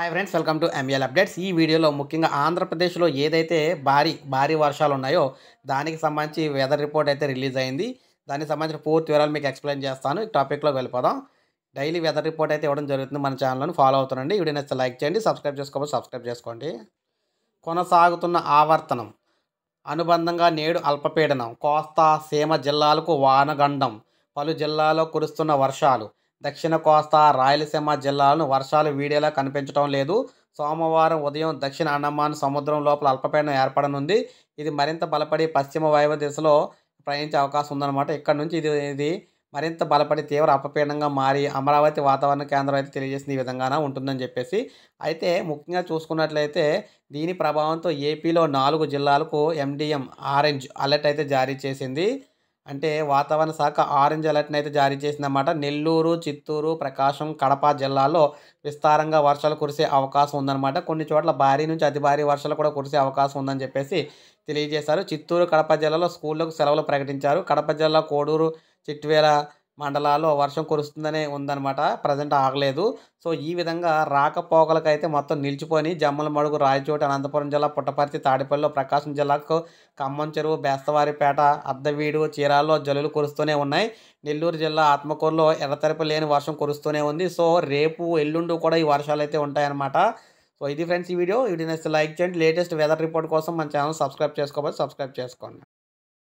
hi friends welcome to ML updates ఈ వీడియోలో ముఖ్యంగా ఆంధ్రప్రదేశ్లో ఏదైతే భారీ భారీ వర్షాలు ఉన్నాయో దానికి సంబంధించి వెదర్ రిపోర్ట్ అయితే రిలీజ్ అయింది దానికి సంబంధించిన పూర్తి వివరాలు మీకు ఎక్స్ప్లెయిన్ చేస్తాను ఈ టాపిక్లో వెళ్ళిపోదాం డైలీ వెదర్ రిపోర్ట్ అయితే ఇవ్వడం జరుగుతుంది మన ఛానల్ను ఫాలో అవుతుండండి వీడియో నచ్చితే లైక్ చేయండి సబ్స్క్రైబ్ చేసుకోవాలి సబ్స్క్రైబ్ చేసుకోండి కొనసాగుతున్న ఆవర్తనం అనుబంధంగా నేడు అల్పపీడనం కోస్తా సీమ జిల్లాలకు వానగండం పలు జిల్లాలో కురుస్తున్న వర్షాలు దక్షిణ కోస్తా రాయలసీమ జిల్లాలను వర్షాలు వీడేలా కనిపించడం లేదు సోమవారం ఉదయం దక్షిణ అండమాన్ సముద్రం లోపల అల్పపీడనం ఏర్పడనుంది ఇది మరింత బలపడి పశ్చిమ వాయువ దిశలో ప్రయాణించే అవకాశం ఉందన్నమాట ఇక్కడ నుంచి ఇది ఇది మరింత బలపడి తీవ్ర అపపీడనంగా మారి అమరావతి వాతావరణ కేంద్రం అయితే తెలియజేసిన ఈ విధంగానే ఉంటుందని చెప్పేసి అయితే ముఖ్యంగా చూసుకున్నట్లయితే దీని ప్రభావంతో ఏపీలో నాలుగు జిల్లాలకు ఎండిఎం ఆరెంజ్ అలర్ట్ అయితే జారీ చేసింది అంటే వాతావరణ శాఖ ఆరెంజ్ అలర్ట్ని అయితే జారీ చేసిందన్నమాట నెల్లూరు చిత్తూరు ప్రకాశం కడప జిల్లాలో విస్తారంగా వర్షాలు కురిసే అవకాశం ఉందన్నమాట కొన్ని చోట్ల భారీ నుంచి అతి భారీ వర్షాలు కూడా కురిసే అవకాశం ఉందని చెప్పేసి తెలియజేశారు చిత్తూరు కడప జిల్లాలో స్కూళ్ళకు సెలవులు ప్రకటించారు కడప జిల్లా కోడూరు చిట్వేల మండలాల్లో వర్షం కురుస్తుందనే ఉందన్నమాట ప్రజెంట్ ఆగలేదు సో ఈ విధంగా రాకపోకలకైతే మొత్తం నిలిచిపోయి జమ్మల మడుగు రాయచోటి అనంతపురం జిల్లా పుట్టపర్తి తాడిపల్లిలో ప్రకాశం జిల్లాకు ఖమ్మం చెరువు బేస్తవారిపేట అద్దవీడు చీరాల్లో జల్లులు కురుస్తూనే ఉన్నాయి నెల్లూరు జిల్లా ఆత్మకూరులో ఎర్రతెరపు లేని వర్షం కురుస్తూనే ఉంది సో రేపు ఎల్లుండి కూడా ఈ వర్షాలు అయితే ఉంటాయన్నమాట సో ఇది ఫ్రెండ్స్ ఈ వీడియో వీడియో నచ్చితే లైక్ చేయండి లేటెస్ట్ వెదర్ రిపోర్ట్ కోసం మన ఛానల్ సబ్స్క్రైబ్ చేసుకోవాలి సబ్స్క్రైబ్ చేసుకోండి